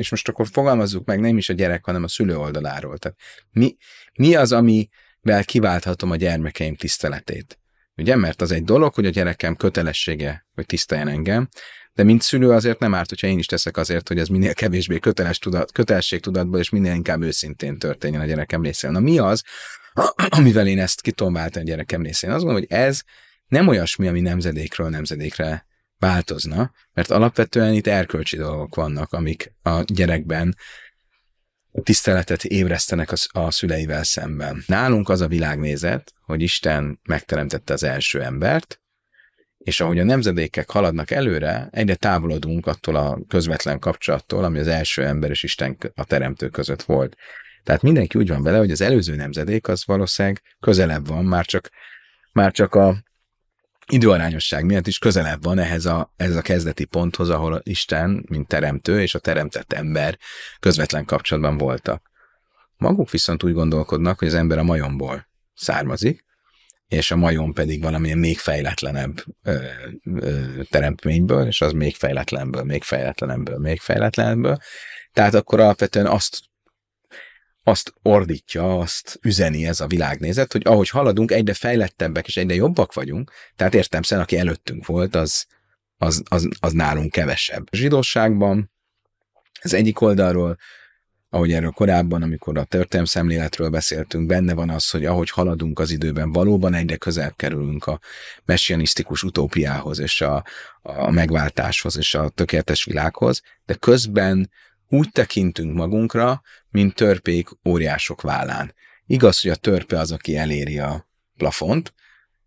és most akkor fogalmazzuk meg nem is a gyerek, hanem a szülő oldaláról. Tehát mi, mi az, amivel kiválthatom a gyermekeim tiszteletét? Ugye, mert az egy dolog, hogy a gyerekem kötelessége, hogy tiszteljen engem, de mint szülő azért nem árt, hogyha én is teszek azért, hogy ez minél kevésbé köteles tudat, kötelességtudatból és minél inkább őszintén történjen a gyerekem részén. Na mi az, amivel én ezt kitombáltam a gyerekem részén? Azt gondolom, hogy ez nem olyasmi, ami nemzedékről nemzedékre változna, mert alapvetően itt erkölcsi dolgok vannak, amik a gyerekben tiszteletet ébresztenek a, a szüleivel szemben. Nálunk az a világnézet, hogy Isten megteremtette az első embert, és ahogy a nemzedékek haladnak előre, egyre távolodunk attól a közvetlen kapcsolattól, ami az első ember és Isten a teremtő között volt. Tehát mindenki úgy van vele, hogy az előző nemzedék az valószínűleg közelebb van, már csak, már csak a időarányosság miatt is közelebb van ehhez a, ez a kezdeti ponthoz, ahol Isten, mint teremtő és a teremtett ember közvetlen kapcsolatban voltak. Maguk viszont úgy gondolkodnak, hogy az ember a majomból származik, és a majom pedig valamilyen még fejletlenebb ö, ö, teremtményből, és az még fejletlenből, még fejletlenből, még fejletlenből. Tehát akkor alapvetően azt azt ordítja, azt üzeni ez a világnézet, hogy ahogy haladunk, egyre fejlettebbek és egyre jobbak vagyunk, tehát értem szerint, aki előttünk volt, az, az, az, az nálunk kevesebb. A zsidóságban ez egyik oldalról, ahogy erről korábban, amikor a történelm szemléletről beszéltünk, benne van az, hogy ahogy haladunk az időben, valóban egyre közelebb kerülünk a messianisztikus utópiához, és a, a megváltáshoz, és a tökéletes világhoz, de közben úgy tekintünk magunkra, mint törpék óriások vállán. Igaz, hogy a törpe az, aki eléri a plafont,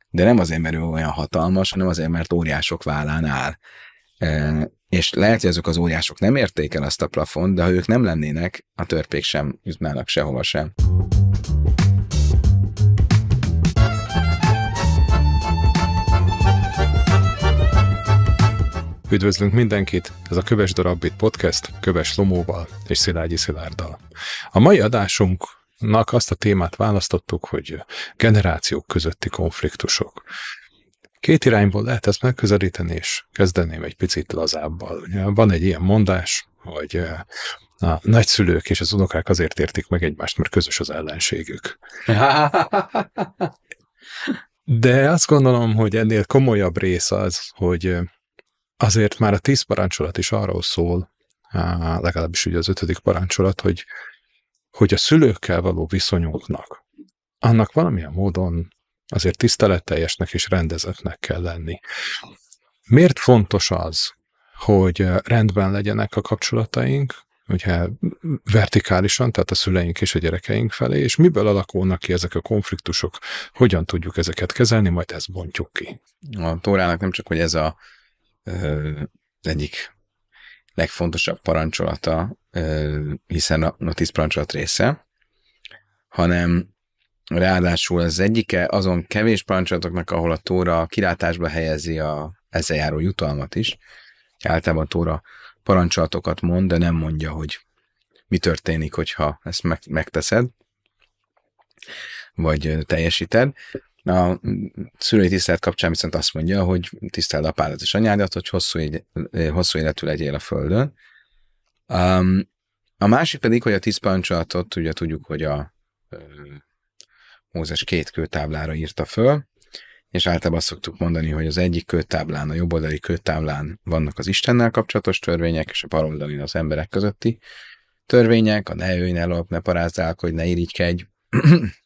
de nem azért, mert ő olyan hatalmas, hanem azért, mert óriások vállán áll. E, és lehet, hogy azok az óriások nem érték el azt a plafont, de ha ők nem lennének, a törpék sem jutnának sehova sem. Üdvözlünk mindenkit, ez a Köves Darabbit Podcast Köves Lomóval és Szilágyi Szilárddal. A mai adásunknak azt a témát választottuk, hogy generációk közötti konfliktusok. Két irányból lehet ezt megközelíteni, és kezdeném egy picit lazábbal. Van egy ilyen mondás, hogy eh, a nagyszülők és az unokák azért értik meg egymást, mert közös az ellenségük. De azt gondolom, hogy ennél komolyabb rész az, hogy eh, azért már a tíz parancsolat is arról szól, legalábbis ugye az ötödik parancsolat, hogy, hogy a szülőkkel való viszonyunknak, annak valamilyen módon azért tiszteletteljesnek és rendezetnek kell lenni. Miért fontos az, hogy rendben legyenek a kapcsolataink, ugye vertikálisan, tehát a szüleink és a gyerekeink felé, és miből alakulnak ki ezek a konfliktusok, hogyan tudjuk ezeket kezelni, majd ezt bontjuk ki. A Tórának nem csak, hogy ez a egyik legfontosabb parancsolata, hiszen a tíz parancsolat része, hanem ráadásul az egyike azon kevés parancsolatoknak, ahol a Tóra kilátásba helyezi a ezzel járó jutalmat is. Általában a Tóra parancsolatokat mond, de nem mondja, hogy mi történik, hogyha ezt megteszed, vagy teljesíted. A szülői tisztelet kapcsán viszont azt mondja, hogy tiszteld apádat és anyádat, hogy hosszú, égy, hosszú életű legyél a Földön. Um, a másik pedig, hogy a tíz parancsolatot, ugye tudjuk, hogy a Mózes két kőtáblára írta föl, és általában azt szoktuk mondani, hogy az egyik kőtáblán, a jobboldali kőtáblán vannak az Istennel kapcsolatos törvények, és a baloldalin az emberek közötti törvények, a ne őj, ne lop, ne hogy ne irigykedj,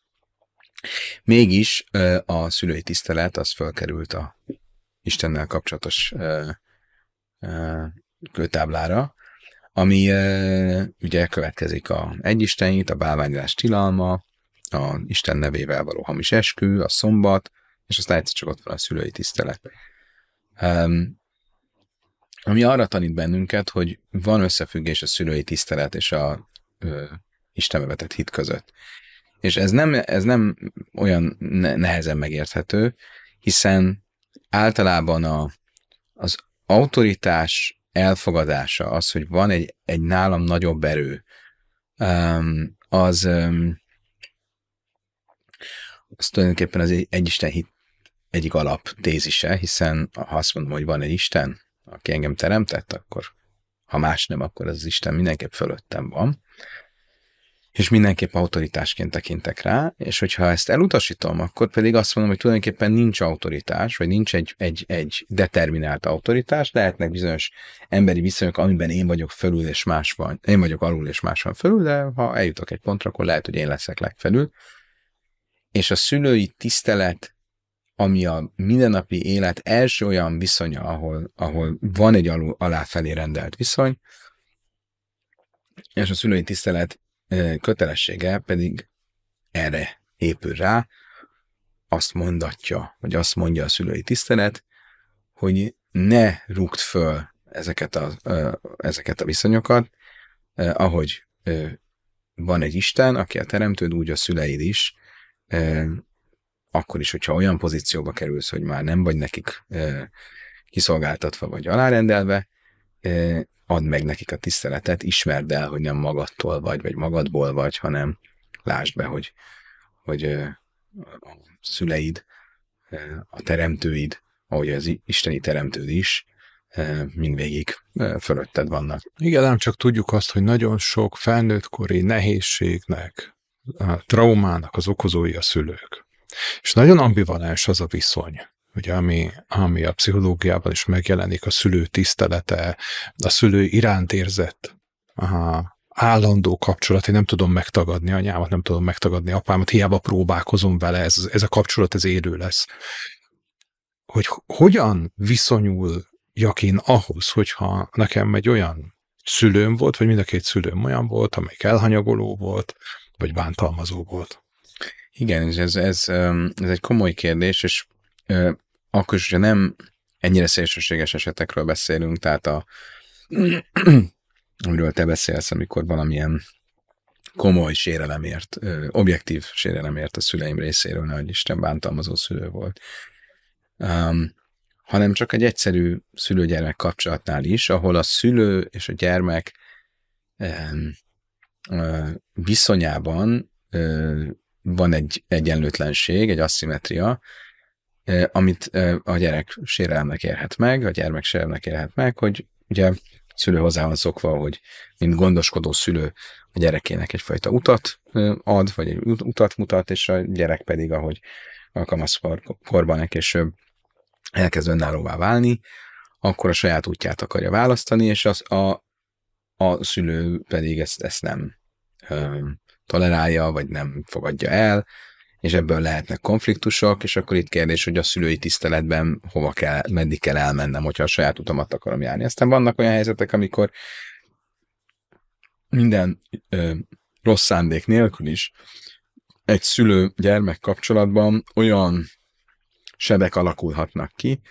Mégis a szülői tisztelet az felkerült a Istennel kapcsolatos kötáblára, ami ugye következik a egyistenjét, a bálványzás tilalma, a Isten nevével való hamis eskü, a szombat, és aztán egyszer csak ott van a szülői tisztelet. Um, ami arra tanít bennünket, hogy van összefüggés a szülői tisztelet és a ö, Istenbe vetett hit között. És ez nem, ez nem olyan nehezen megérthető, hiszen általában a, az autoritás elfogadása, az, hogy van egy, egy nálam nagyobb erő, um, az, um, az tulajdonképpen az egy, Isten hit egyik alap tézise, hiszen ha azt mondom, hogy van egy Isten, aki engem teremtett, akkor ha más nem, akkor az Isten mindenképp fölöttem van és mindenképp autoritásként tekintek rá, és hogyha ezt elutasítom, akkor pedig azt mondom, hogy tulajdonképpen nincs autoritás, vagy nincs egy, egy, egy determinált autoritás, lehetnek bizonyos emberi viszonyok, amiben én vagyok fölül, és más van, én vagyok alul, és más van fölül, de ha eljutok egy pontra, akkor lehet, hogy én leszek legfelül. És a szülői tisztelet, ami a mindennapi élet első olyan viszonya, ahol, ahol van egy alul, aláfelé rendelt viszony, és a szülői tisztelet kötelessége pedig erre épül rá, azt mondatja, vagy azt mondja a szülői tisztelet, hogy ne rúgd föl ezeket a, ezeket a viszonyokat, ahogy van egy Isten, aki a teremtőd, úgy a szüleid is, akkor is, hogyha olyan pozícióba kerülsz, hogy már nem vagy nekik kiszolgáltatva vagy alárendelve, add meg nekik a tiszteletet, ismerd el, hogy nem magadtól vagy, vagy magadból vagy, hanem lásd be, hogy, hogy a szüleid, a teremtőid, ahogy az isteni teremtőd is, mindvégig fölötted vannak. Igen, nem csak tudjuk azt, hogy nagyon sok felnőttkori nehézségnek, a traumának az okozói a szülők. És nagyon ambivalens az a viszony, ugye ami, ami a pszichológiában is megjelenik, a szülő tisztelete, a szülő iránt érzett aha, állandó kapcsolat, én nem tudom megtagadni anyámat, nem tudom megtagadni apámat, hiába próbálkozom vele, ez, ez a kapcsolat, ez élő lesz. Hogy hogyan viszonyuljak én ahhoz, hogyha nekem egy olyan szülőm volt, vagy mind a két szülőm olyan volt, amelyik elhanyagoló volt, vagy bántalmazó volt. Igen, és ez, ez, ez egy komoly kérdés, és akkor is, hogyha nem ennyire szélsőséges esetekről beszélünk, tehát a amiről te beszélsz, amikor valamilyen komoly sérelemért, ö, objektív sérelemért a szüleim részéről, nagy Isten bántalmazó szülő volt, um, hanem csak egy egyszerű szülő-gyermek kapcsolatnál is, ahol a szülő és a gyermek um, uh, viszonyában uh, van egy egyenlőtlenség, egy asszimetria, amit a gyerek sérelmnek érhet meg, a gyermek sérelmnek érhet meg, hogy ugye szülő hozzá van szokva, hogy mint gondoskodó szülő a gyerekének egyfajta utat ad, vagy egy utat mutat, és a gyerek pedig, ahogy a kamaszkorban később elkezd önállóvá válni, akkor a saját útját akarja választani, és az, a, a szülő pedig ezt, ezt nem ö, tolerálja, vagy nem fogadja el, és ebből lehetnek konfliktusok, és akkor itt kérdés, hogy a szülői tiszteletben hova kell, meddig kell elmennem, hogyha a saját utamat akarom járni. Aztán vannak olyan helyzetek, amikor minden ö, rossz szándék nélkül is egy szülő-gyermek kapcsolatban olyan sebek alakulhatnak ki,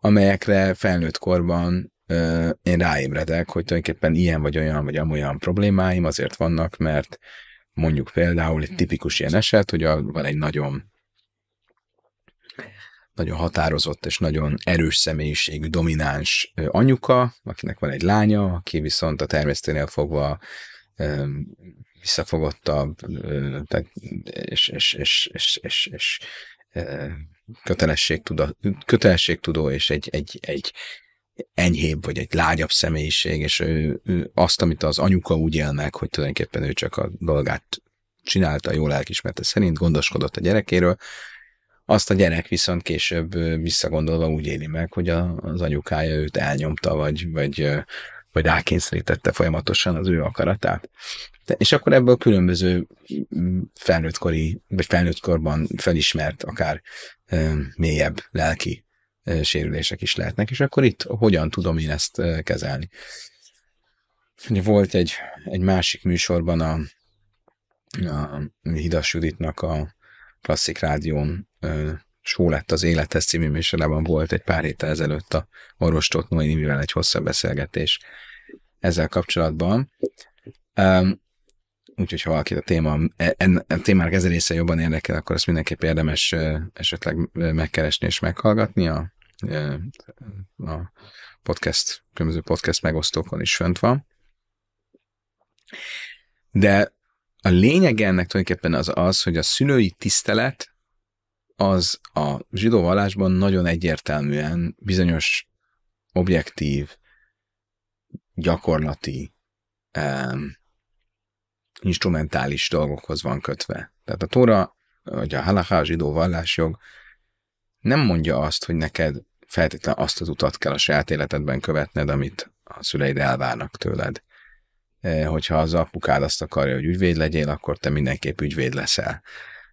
amelyekre felnőtt korban ö, én ráébredek, hogy tulajdonképpen ilyen vagy olyan vagy amolyan problémáim azért vannak, mert Mondjuk például egy tipikus ilyen eset, hogy a, van egy nagyon nagyon határozott és nagyon erős személyiségű, domináns anyuka, akinek van egy lánya, aki viszont a természeténél fogva visszafogottabb, tehát és, és, és, és, és, és kötelességtudó, kötelességtudó és egy, egy, egy, enyhébb, vagy egy lágyabb személyiség, és ő, ő azt, amit az anyuka úgy él meg, hogy tulajdonképpen ő csak a dolgát csinálta, jó elkismerte szerint, gondoskodott a gyerekéről, azt a gyerek viszont később visszagondolva úgy éli meg, hogy a, az anyukája őt elnyomta, vagy, vagy, vagy rákényszerítette folyamatosan az ő akaratát. De, és akkor ebből különböző felnőttkori, vagy felnőttkorban felismert, akár mélyebb lelki sérülések is lehetnek, és akkor itt hogyan tudom én ezt kezelni. Volt egy, egy másik műsorban a, a Hidas Juditnak a klasszik rádión Só lett az élethez című műsorában volt egy pár héttel ezelőtt a Orvostót mivel egy hosszabb beszélgetés ezzel kapcsolatban. úgyhogy ha valakit a, téma, e, a témának ez a része jobban érdekel, akkor azt mindenképp érdemes esetleg megkeresni és meghallgatni a a podcast, különböző podcast megosztókon is fönt van. De a lényeg ennek tulajdonképpen az az, hogy a szülői tisztelet az a zsidó vallásban nagyon egyértelműen bizonyos objektív, gyakorlati, um, instrumentális dolgokhoz van kötve. Tehát a Tóra, vagy a halaká, a zsidó vallásjog nem mondja azt, hogy neked feltétlen azt az utat kell a saját életedben követned, amit a szüleid elvárnak tőled. E, hogyha az apukád azt akarja, hogy ügyvéd legyél, akkor te mindenképp ügyvéd leszel.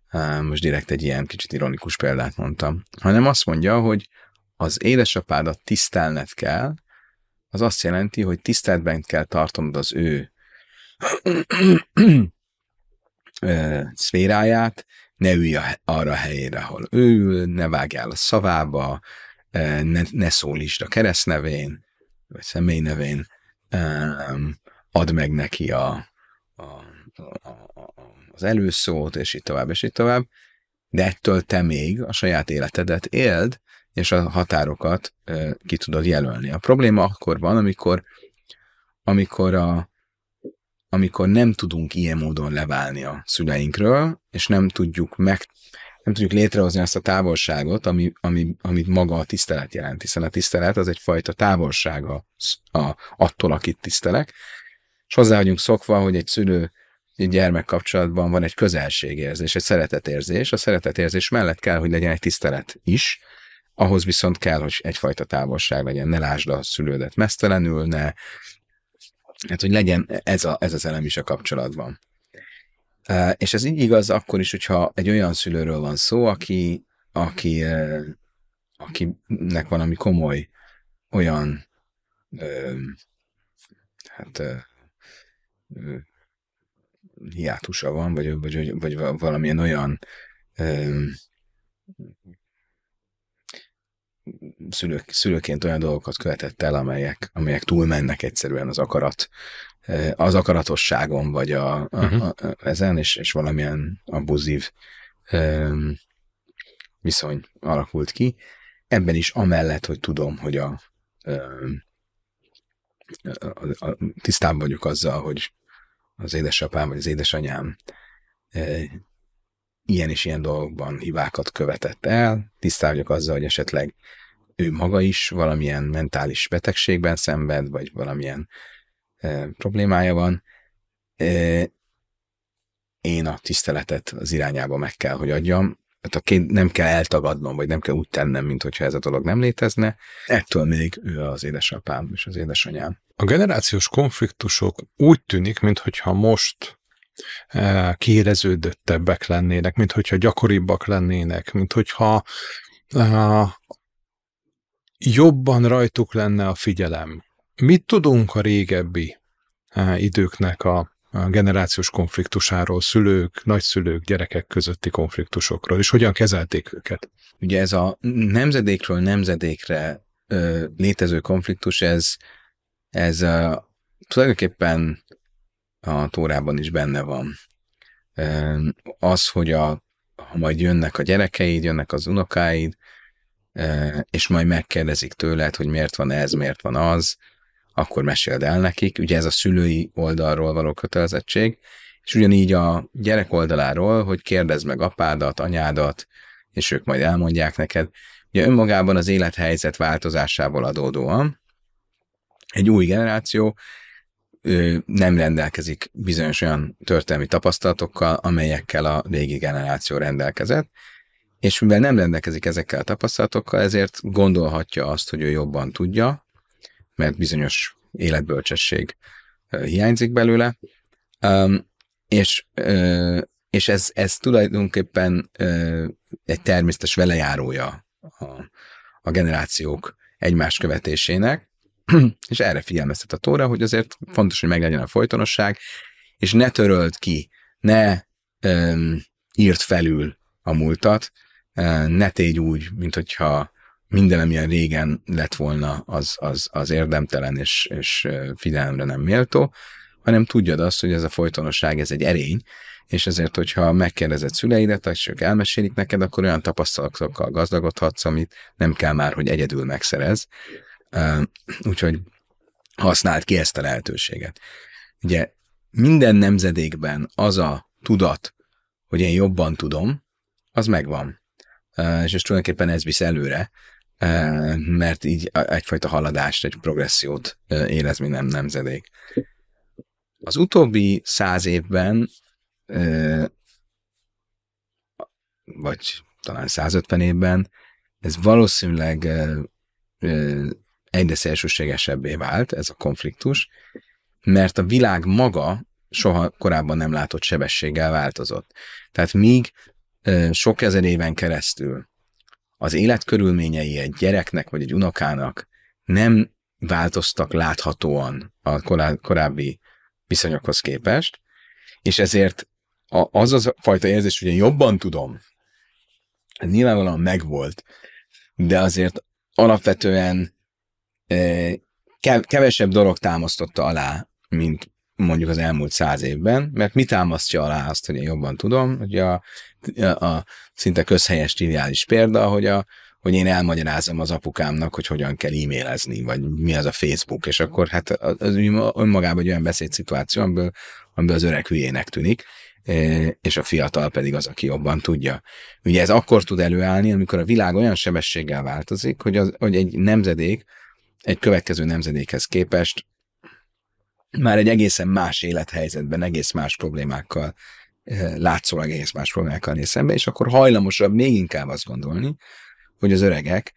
E, most direkt egy ilyen kicsit ironikus példát mondtam. Hanem azt mondja, hogy az édesapádat tisztelned kell, az azt jelenti, hogy tiszteletben kell tartanod az ő szféráját, ne ülj arra a helyére, ahol ő ül, ne vágjál a szavába, ne, ne szólítsd a keresztnevén, vagy személynevén, add meg neki a, a, a, a, az előszót, és így tovább, és így tovább, de ettől te még a saját életedet éld, és a határokat ki tudod jelölni. A probléma akkor van, amikor, amikor a, amikor nem tudunk ilyen módon leválni a szüleinkről, és nem tudjuk meg, nem tudjuk létrehozni azt a távolságot, ami, ami, amit maga a tisztelet jelent, hiszen a tisztelet az egyfajta távolsága a, attól, akit tisztelek, és hozzá vagyunk szokva, hogy egy szülő egy gyermek kapcsolatban van egy közelségérzés, egy szeretetérzés, a szeretetérzés mellett kell, hogy legyen egy tisztelet is, ahhoz viszont kell, hogy egyfajta távolság legyen, ne lásd a szülődet mesztelenül, ne, hát hogy legyen ez, a, ez az elem is a kapcsolatban. És ez így igaz akkor is, hogyha egy olyan szülőről van szó, aki, aki, akinek valami komoly olyan hát hiátusa van, vagy, vagy, vagy, valamilyen olyan szülők, szülőként olyan dolgokat követett el, amelyek, amelyek túlmennek egyszerűen az akarat, az akaratosságon, vagy a, a, uh-huh. a, a ezen, és, és valamilyen abuzív um, viszony alakult ki. Ebben is amellett, hogy tudom, hogy a, um, a, a, a tisztában vagyok azzal, hogy az édesapám vagy az édesanyám ilyen és ilyen dolgokban hibákat követett el, tisztá vagyok azzal, hogy esetleg ő maga is valamilyen mentális betegségben szenved, vagy valamilyen e, problémája van. E, én a tiszteletet az irányába meg kell, hogy adjam. Tehát a két nem kell eltagadnom, vagy nem kell úgy tennem, mint hogyha ez a dolog nem létezne. Ettől még ő az édesapám és az édesanyám. A generációs konfliktusok úgy tűnik, mintha most E, kiéreződöttebbek lennének, mint hogyha gyakoribbak lennének, mint hogyha e, jobban rajtuk lenne a figyelem. Mit tudunk a régebbi e, időknek a generációs konfliktusáról, szülők, nagyszülők, gyerekek közötti konfliktusokról, és hogyan kezelték őket? Ugye ez a nemzedékről nemzedékre létező konfliktus, ez, ez tulajdonképpen a Tórában is benne van. Az, hogy a, ha majd jönnek a gyerekeid, jönnek az unokáid, és majd megkérdezik tőled, hogy miért van ez, miért van az, akkor meséld el nekik. Ugye ez a szülői oldalról való kötelezettség, és ugyanígy a gyerek oldaláról, hogy kérdezd meg apádat, anyádat, és ők majd elmondják neked. Ugye önmagában az élethelyzet változásából adódóan egy új generáció nem rendelkezik bizonyos olyan történelmi tapasztalatokkal, amelyekkel a régi generáció rendelkezett, és mivel nem rendelkezik ezekkel a tapasztalatokkal, ezért gondolhatja azt, hogy ő jobban tudja, mert bizonyos életbölcsesség hiányzik belőle, és, és ez, ez tulajdonképpen egy természetes velejárója a, a generációk egymás követésének, és erre figyelmeztet a Tóra, hogy azért fontos, hogy meglegyen a folytonosság, és ne töröld ki, ne öm, írt felül a múltat, öm, ne tégy úgy, mint hogyha minden, ami régen lett volna, az, az, az érdemtelen és, és figyelemre nem méltó, hanem tudjad azt, hogy ez a folytonosság, ez egy erény, és ezért, hogyha megkérdezed szüleidet, és ők elmesélik neked, akkor olyan tapasztalatokkal gazdagodhatsz, amit nem kell már, hogy egyedül megszerez, Úgyhogy használt ki ezt a lehetőséget. Ugye minden nemzedékben az a tudat, hogy én jobban tudom, az megvan. És ez tulajdonképpen ez visz előre, mert így egyfajta haladást, egy progressziót élez minden nemzedék. Az utóbbi száz évben, vagy talán 150 évben, ez valószínűleg egyre szélsőségesebbé vált ez a konfliktus, mert a világ maga soha korábban nem látott sebességgel változott. Tehát míg sok ezer éven keresztül az életkörülményei egy gyereknek vagy egy unokának nem változtak láthatóan a korábbi viszonyokhoz képest, és ezért az az fajta érzés, hogy én jobban tudom, nyilvánvalóan megvolt, de azért alapvetően kevesebb dolog támasztotta alá, mint mondjuk az elmúlt száz évben, mert mi támasztja alá azt, hogy én jobban tudom, hogy a, a, a szinte közhelyes triviális példa, hogy a, hogy én elmagyarázom az apukámnak, hogy hogyan kell e-mailezni, vagy mi az a Facebook, és akkor hát az önmagában egy olyan beszédszituáció, amiből, amiből az öreg hülyének tűnik, és a fiatal pedig az, aki jobban tudja. Ugye ez akkor tud előállni, amikor a világ olyan sebességgel változik, hogy, az, hogy egy nemzedék egy következő nemzedékhez képest már egy egészen más élethelyzetben, egész más problémákkal, látszólag egész más problémákkal néz szembe, és akkor hajlamosabb még inkább azt gondolni, hogy az öregek,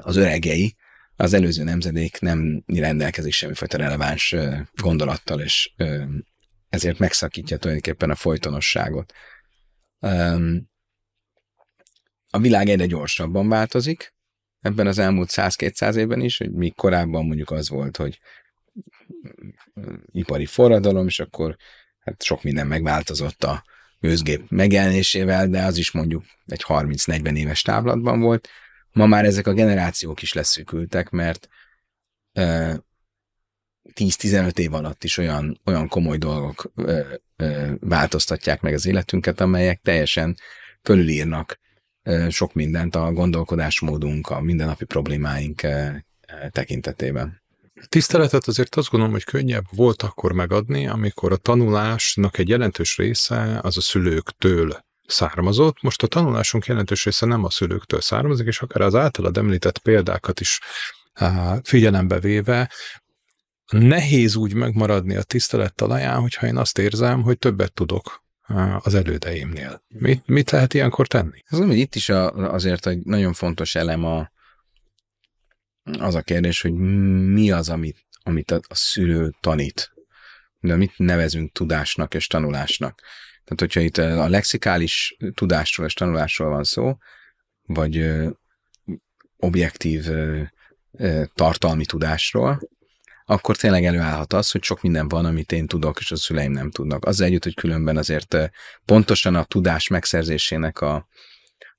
az öregei, az előző nemzedék nem rendelkezik semmifajta releváns gondolattal, és ezért megszakítja tulajdonképpen a folytonosságot. A világ egyre gyorsabban változik, ebben az elmúlt 100-200 évben is, hogy még korábban mondjuk az volt, hogy ipari forradalom, és akkor hát sok minden megváltozott a gőzgép megjelenésével, de az is mondjuk egy 30-40 éves távlatban volt. Ma már ezek a generációk is leszűkültek, mert e, 10-15 év alatt is olyan, olyan komoly dolgok e, e, változtatják meg az életünket, amelyek teljesen fölülírnak sok mindent a gondolkodásmódunk, a mindennapi problémáink tekintetében. Tiszteletet azért azt gondolom, hogy könnyebb volt akkor megadni, amikor a tanulásnak egy jelentős része az a szülőktől származott. Most a tanulásunk jelentős része nem a szülőktől származik, és akár az általad említett példákat is figyelembe véve, nehéz úgy megmaradni a tisztelet talaján, hogyha én azt érzem, hogy többet tudok, az elődeimnél. Mit, mit lehet ilyenkor tenni? Ez nem, hogy itt is a, azért egy nagyon fontos elem a, az a kérdés, hogy mi az, amit, amit a, a szülő tanít, de mit nevezünk tudásnak és tanulásnak. Tehát, hogyha itt a lexikális tudásról és tanulásról van szó, vagy ö, objektív ö, tartalmi tudásról, akkor tényleg előállhat az, hogy sok minden van, amit én tudok, és a szüleim nem tudnak. Az együtt, hogy különben azért eh, pontosan a tudás megszerzésének a,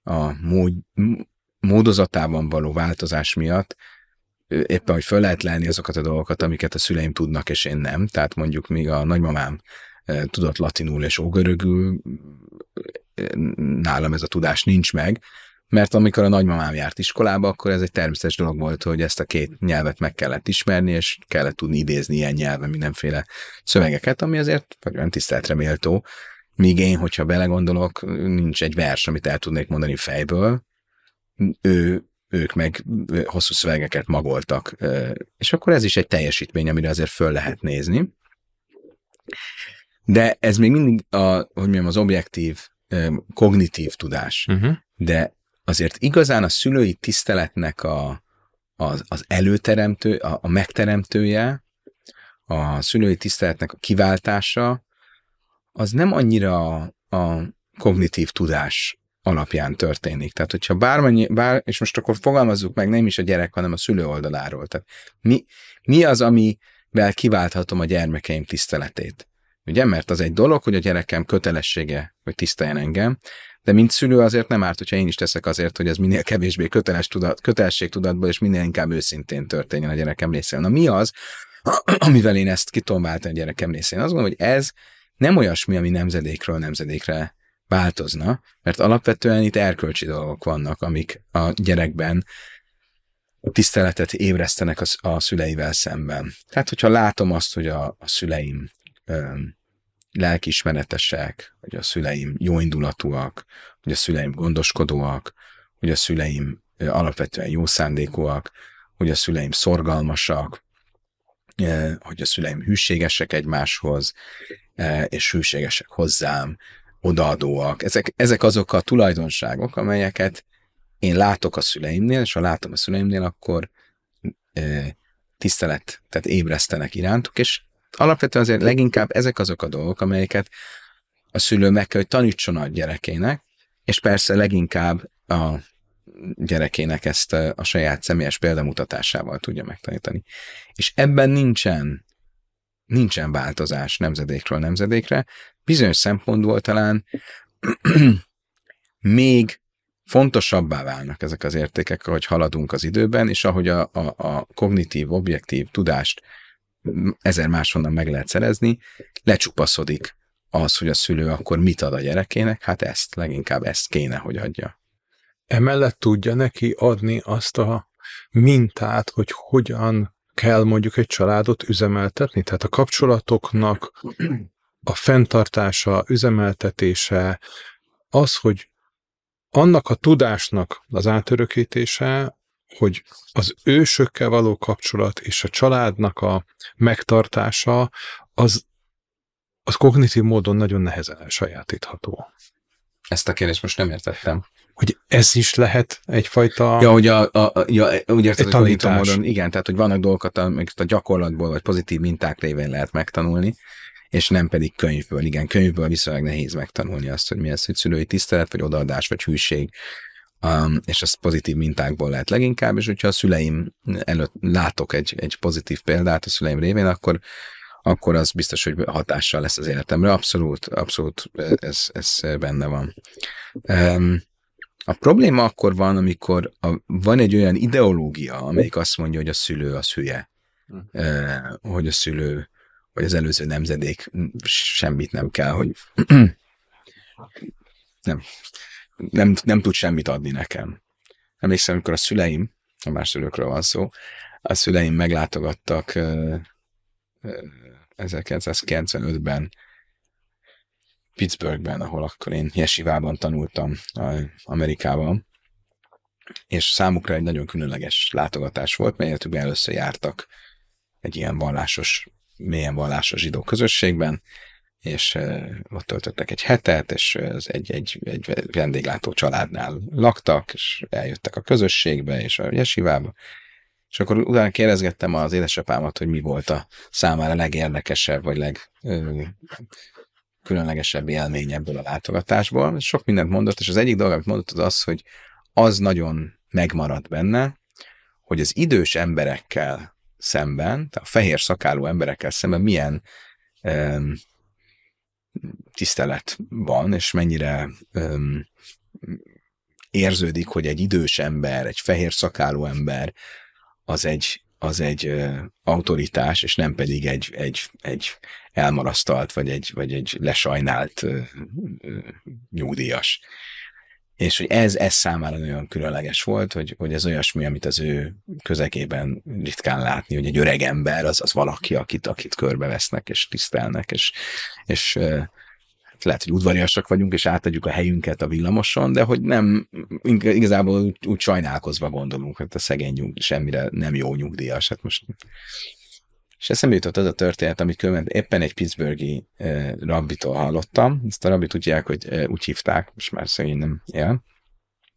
a mód, módozatában való változás miatt éppen, hogy föl lehet lenni azokat a dolgokat, amiket a szüleim tudnak, és én nem. Tehát mondjuk még a nagymamám eh, tudott latinul és ógörögül, eh, nálam ez a tudás nincs meg, mert amikor a nagymamám járt iskolába, akkor ez egy természetes dolog volt, hogy ezt a két nyelvet meg kellett ismerni, és kellett tudni idézni ilyen nyelven mindenféle szövegeket, ami azért nagyon tiszteletre méltó. Míg én, hogyha belegondolok, nincs egy vers, amit el tudnék mondani fejből, ő, ők meg hosszú szövegeket magoltak. És akkor ez is egy teljesítmény, amire azért föl lehet nézni. De ez még mindig, a, hogy mondjam, az objektív, kognitív tudás. Uh-huh. De azért igazán a szülői tiszteletnek a, az, az előteremtő, a, a megteremtője, a szülői tiszteletnek a kiváltása, az nem annyira a, a kognitív tudás alapján történik. Tehát, hogyha bármennyi, bár, és most akkor fogalmazzuk meg nem is a gyerek, hanem a szülő oldaláról. Tehát mi, mi az, amivel kiválthatom a gyermekeim tiszteletét? Ugye, mert az egy dolog, hogy a gyerekem kötelessége, hogy tiszteljen engem, de mint szülő azért nem árt, hogyha én is teszek azért, hogy ez minél kevésbé köteles tudat, kötelességtudatból, és minél inkább őszintén történjen a gyerekem részén. Na mi az, amivel én ezt kitombáltam a gyerekem részén? Azt gondolom, hogy ez nem olyasmi, ami nemzedékről nemzedékre változna, mert alapvetően itt erkölcsi dolgok vannak, amik a gyerekben tiszteletet ébresztenek a, a szüleivel szemben. Tehát, hogyha látom azt, hogy a, a szüleim öm, lelkismeretesek, hogy a szüleim jóindulatúak, hogy a szüleim gondoskodóak, hogy a szüleim alapvetően jó szándékúak, hogy a szüleim szorgalmasak, hogy a szüleim hűségesek egymáshoz, és hűségesek hozzám, odaadóak. Ezek, ezek azok a tulajdonságok, amelyeket én látok a szüleimnél, és ha látom a szüleimnél, akkor tisztelet, tehát ébresztenek irántuk, és alapvetően azért leginkább ezek azok a dolgok, amelyeket a szülő meg kell, hogy tanítson a gyerekének, és persze leginkább a gyerekének ezt a saját személyes példamutatásával tudja megtanítani. És ebben nincsen, nincsen változás nemzedékről nemzedékre. Bizonyos szempontból talán még fontosabbá válnak ezek az értékek, ahogy haladunk az időben, és ahogy a, a, a kognitív, objektív tudást ezer máshonnan meg lehet szerezni, lecsupaszodik az, hogy a szülő akkor mit ad a gyerekének, hát ezt, leginkább ezt kéne, hogy adja. Emellett tudja neki adni azt a mintát, hogy hogyan kell mondjuk egy családot üzemeltetni, tehát a kapcsolatoknak a fenntartása, üzemeltetése, az, hogy annak a tudásnak az átörökítése, hogy az ősökkel való kapcsolat és a családnak a megtartása az, az kognitív módon nagyon nehezen elsajátítható. Ezt a kérdést most nem értettem. Hogy ez is lehet egyfajta Ja, hogy a, a, ja, úgy értem, hogy tanítás. módon, igen, tehát hogy vannak dolgokat, amiket a gyakorlatból vagy pozitív minták révén lehet megtanulni, és nem pedig könyvből. Igen, könyvből viszonylag nehéz megtanulni azt, hogy mi az, hogy szülői tisztelet, vagy odaadás, vagy hűség, Um, és ezt pozitív mintákból lehet leginkább, és hogyha a szüleim előtt látok egy, egy pozitív példát a szüleim révén, akkor, akkor az biztos, hogy hatással lesz az életemre. Abszolút, abszolút ez, ez benne van. Um, a probléma akkor van, amikor a, van egy olyan ideológia, amelyik azt mondja, hogy a szülő az hülye, hm. uh, hogy a szülő vagy az előző nemzedék semmit nem kell, hogy nem nem, nem tud semmit adni nekem. Emlékszem, amikor a szüleim, a más szülőkről van szó, a szüleim meglátogattak 1995-ben Pittsburghben, ahol akkor én Jesivában tanultam Amerikában, és számukra egy nagyon különleges látogatás volt, mert először jártak egy ilyen vallásos, mélyen vallásos zsidó közösségben, és ott töltöttek egy hetet, és az egy, egy, egy vendéglátó családnál laktak, és eljöttek a közösségbe, és a jesivába, és akkor utána kérdezgettem az édesapámat, hogy mi volt a számára legérdekesebb, vagy leg különlegesebb élmény ebből a látogatásból. Sok mindent mondott, és az egyik dolog, amit mondott, az az, hogy az nagyon megmaradt benne, hogy az idős emberekkel szemben, a fehér szakálú emberekkel szemben milyen um, tisztelet van, és mennyire öm, érződik, hogy egy idős ember, egy fehér szakáló ember az egy, az egy ö, autoritás, és nem pedig egy, egy, egy elmarasztalt, vagy egy, vagy egy lesajnált ö, ö, nyugdíjas és hogy ez, ez számára nagyon különleges volt, hogy, hogy ez olyasmi, amit az ő közegében ritkán látni, hogy egy öreg ember az, az valaki, akit, akit körbevesznek és tisztelnek, és, és hát lehet, hogy udvariasak vagyunk, és átadjuk a helyünket a villamoson, de hogy nem, igazából úgy, úgy sajnálkozva gondolunk, hogy a szegény semmire nem jó nyugdíjas, hát most és eszembe jutott az a történet, amit különben éppen egy Pittsburghi eh, rabbitól hallottam. Ezt a rabbit tudják, hogy eh, úgy hívták, most már szegény nem él.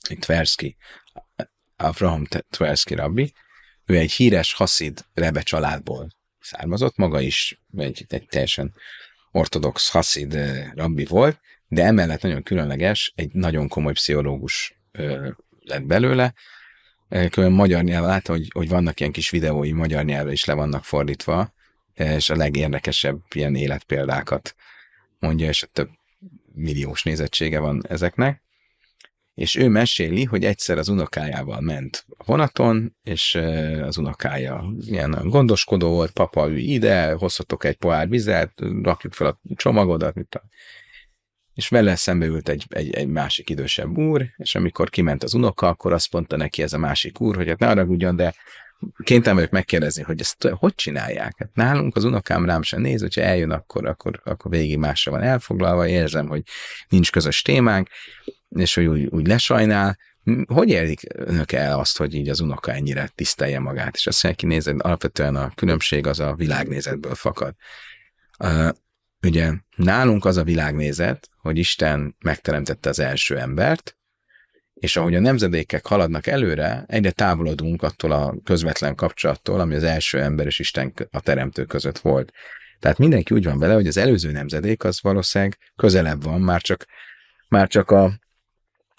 Egy Tversky, Avraham Tversky rabbi. Ő egy híres haszid rebe családból származott, maga is egy, egy teljesen ortodox haszid eh, rabbi volt, de emellett nagyon különleges, egy nagyon komoly pszichológus eh, lett belőle, külön magyar nyelven, láttam, hogy, hogy vannak ilyen kis videói magyar nyelvre is le vannak fordítva, és a legérdekesebb ilyen életpéldákat mondja, és a több milliós nézettsége van ezeknek. És ő meséli, hogy egyszer az unokájával ment a vonaton, és az unokája ilyen gondoskodó volt, papa, ülj ide, hozhatok egy pohár vizet, rakjuk fel a csomagodat, mit tudom és vele szembe ült egy, egy, egy másik idősebb úr, és amikor kiment az unoka, akkor azt mondta neki ez a másik úr, hogy hát ne haragudjon, de kénytelen vagyok megkérdezni, hogy ezt hogy csinálják. Hát nálunk az unokám rám sem néz, hogyha eljön, akkor, akkor, akkor végig másra van elfoglalva, érzem, hogy nincs közös témánk, és hogy úgy, úgy lesajnál. Hogy élik önök el azt, hogy így az unoka ennyire tisztelje magát? És azt, hogy alapvetően a különbség az a világnézetből fakad. Ugye nálunk az a világnézet, hogy Isten megteremtette az első embert, és ahogy a nemzedékek haladnak előre, egyre távolodunk attól a közvetlen kapcsolattól, ami az első ember és Isten a teremtő között volt. Tehát mindenki úgy van vele, hogy az előző nemzedék az valószínűleg közelebb van, már csak, már csak a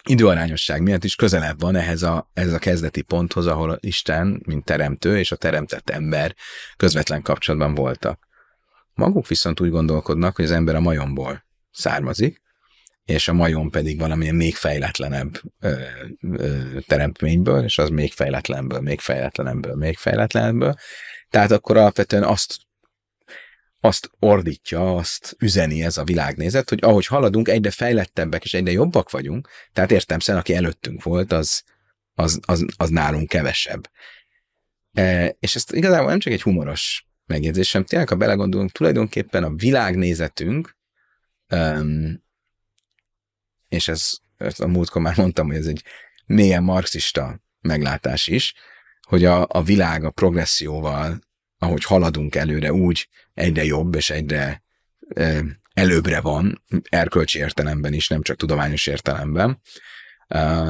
időarányosság miatt is közelebb van ehhez a, ez a kezdeti ponthoz, ahol Isten, mint teremtő és a teremtett ember közvetlen kapcsolatban voltak. Maguk viszont úgy gondolkodnak, hogy az ember a majomból származik, és a majom pedig valamilyen még fejletlenebb ö, ö, teremtményből, és az még fejletlenből, még fejletlenből, még fejletlenből. Tehát akkor alapvetően azt azt ordítja, azt üzeni ez a világnézet, hogy ahogy haladunk, egyre fejlettebbek és egyre jobbak vagyunk, tehát értem szerint, aki előttünk volt, az, az, az, az nálunk kevesebb. E, és ezt igazából nem csak egy humoros megjegyzésem. Tényleg, ha belegondolunk, tulajdonképpen a világnézetünk, um, és ez a múltkor már mondtam, hogy ez egy mélyen marxista meglátás is, hogy a, a világ a progresszióval, ahogy haladunk előre, úgy egyre jobb és egyre e, előbbre van, erkölcsi értelemben is, nem csak tudományos értelemben. E,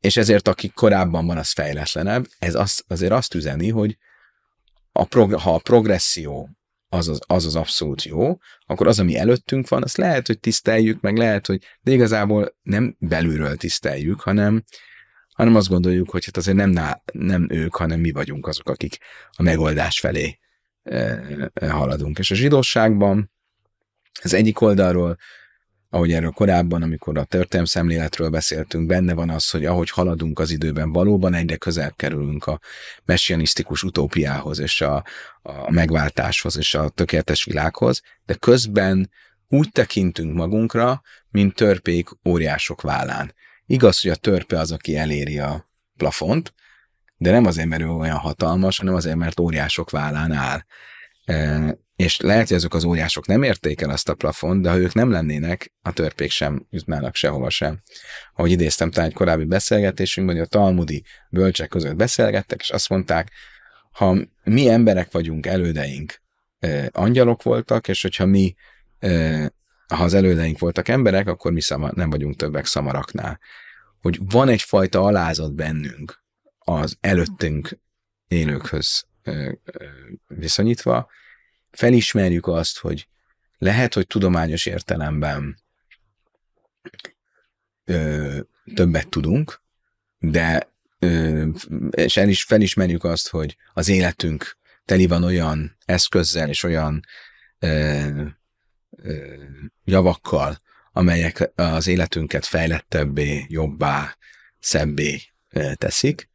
és ezért, aki korábban van, az fejletlenebb. Ez az, azért azt üzeni, hogy a prog- ha a progresszió az az, az az abszolút jó, akkor az, ami előttünk van, azt lehet, hogy tiszteljük, meg lehet, hogy de igazából nem belülről tiszteljük, hanem, hanem azt gondoljuk, hogy hát azért nem, ná, nem ők, hanem mi vagyunk azok, akik a megoldás felé e, e, haladunk. És a zsidóságban ez egyik oldalról ahogy erről korábban, amikor a történelmi szemléletről beszéltünk, benne van az, hogy ahogy haladunk az időben, valóban egyre közelebb kerülünk a messianisztikus utópiához, és a, a megváltáshoz, és a tökéletes világhoz, de közben úgy tekintünk magunkra, mint törpék óriások vállán. Igaz, hogy a törpe az, aki eléri a plafont, de nem azért, mert ő olyan hatalmas, hanem azért, mert óriások vállán áll és lehet, hogy azok az óriások nem érték el azt a plafont, de ha ők nem lennének, a törpék sem jutnának sehova sem. Ahogy idéztem talán egy korábbi beszélgetésünkben, hogy a talmudi bölcsek között beszélgettek, és azt mondták, ha mi emberek vagyunk, elődeink eh, angyalok voltak, és hogyha mi eh, ha az elődeink voltak emberek, akkor mi szama, nem vagyunk többek szamaraknál. Hogy van egyfajta alázat bennünk az előttünk élőkhöz viszonyítva, felismerjük azt, hogy lehet, hogy tudományos értelemben ö, többet tudunk, de ö, és el is felismerjük azt, hogy az életünk teli van olyan eszközzel és olyan ö, ö, javakkal, amelyek az életünket fejlettebbé, jobbá, szebbé teszik,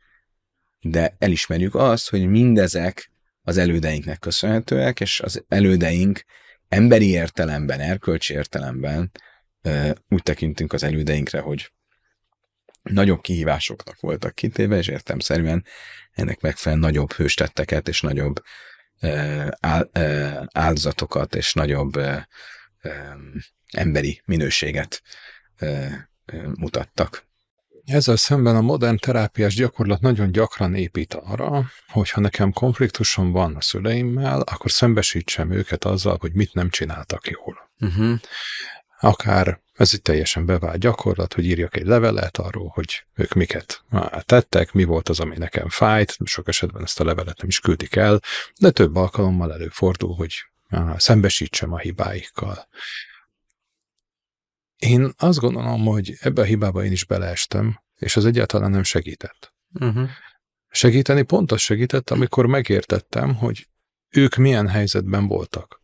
de elismerjük azt, hogy mindezek az elődeinknek köszönhetőek, és az elődeink emberi értelemben, erkölcsi értelemben úgy tekintünk az elődeinkre, hogy nagyobb kihívásoknak voltak kitéve, és értemszerűen ennek megfelelően nagyobb hőstetteket és nagyobb áldozatokat és nagyobb emberi minőséget mutattak. Ezzel szemben a modern terápiás gyakorlat nagyon gyakran épít arra, hogy ha nekem konfliktusom van a szüleimmel, akkor szembesítsem őket azzal, hogy mit nem csináltak jól. Uh-huh. Akár ez egy teljesen bevált gyakorlat, hogy írjak egy levelet arról, hogy ők miket tettek, mi volt az, ami nekem fájt, sok esetben ezt a levelet nem is küldik el, de több alkalommal előfordul, hogy szembesítsem a hibáikkal. Én azt gondolom, hogy ebbe a hibába én is beleestem, és az egyáltalán nem segített. Uh-huh. Segíteni pont az segített, amikor megértettem, hogy ők milyen helyzetben voltak.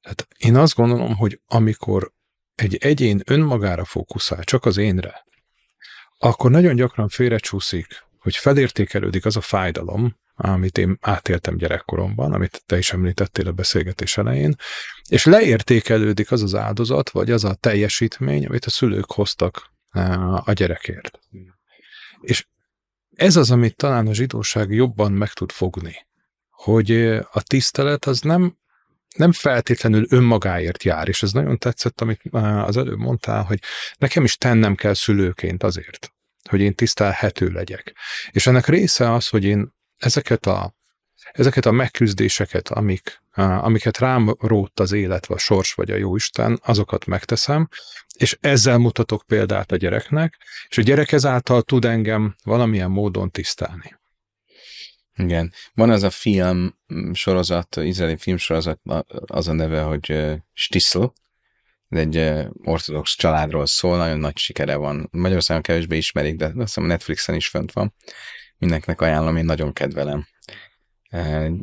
Tehát én azt gondolom, hogy amikor egy egyén önmagára fókuszál, csak az énre, akkor nagyon gyakran félrecsúszik, hogy felértékelődik az a fájdalom, amit én átéltem gyerekkoromban, amit te is említettél a beszélgetés elején, és leértékelődik az az áldozat, vagy az a teljesítmény, amit a szülők hoztak eh, a gyerekért. És ez az, amit talán a zsidóság jobban meg tud fogni, hogy eh, a tisztelet az nem, nem feltétlenül önmagáért jár, és ez nagyon tetszett, amit eh, az előbb mondtál, hogy nekem is tennem kell szülőként azért, hogy én tisztelhető legyek. És ennek része az, hogy én ezeket a, ezeket a megküzdéseket, amik, amiket rám rótt az élet, vagy a sors, vagy a jóisten, azokat megteszem, és ezzel mutatok példát a gyereknek, és a gyerek ezáltal tud engem valamilyen módon tisztelni. Igen. Van az a film sorozat, izraeli film sorozat, az a neve, hogy Stissl, ez egy ortodox családról szól, nagyon nagy sikere van. Magyarországon kevésbé ismerik, de azt hiszem Netflixen is fönt van mindenkinek ajánlom, én nagyon kedvelem.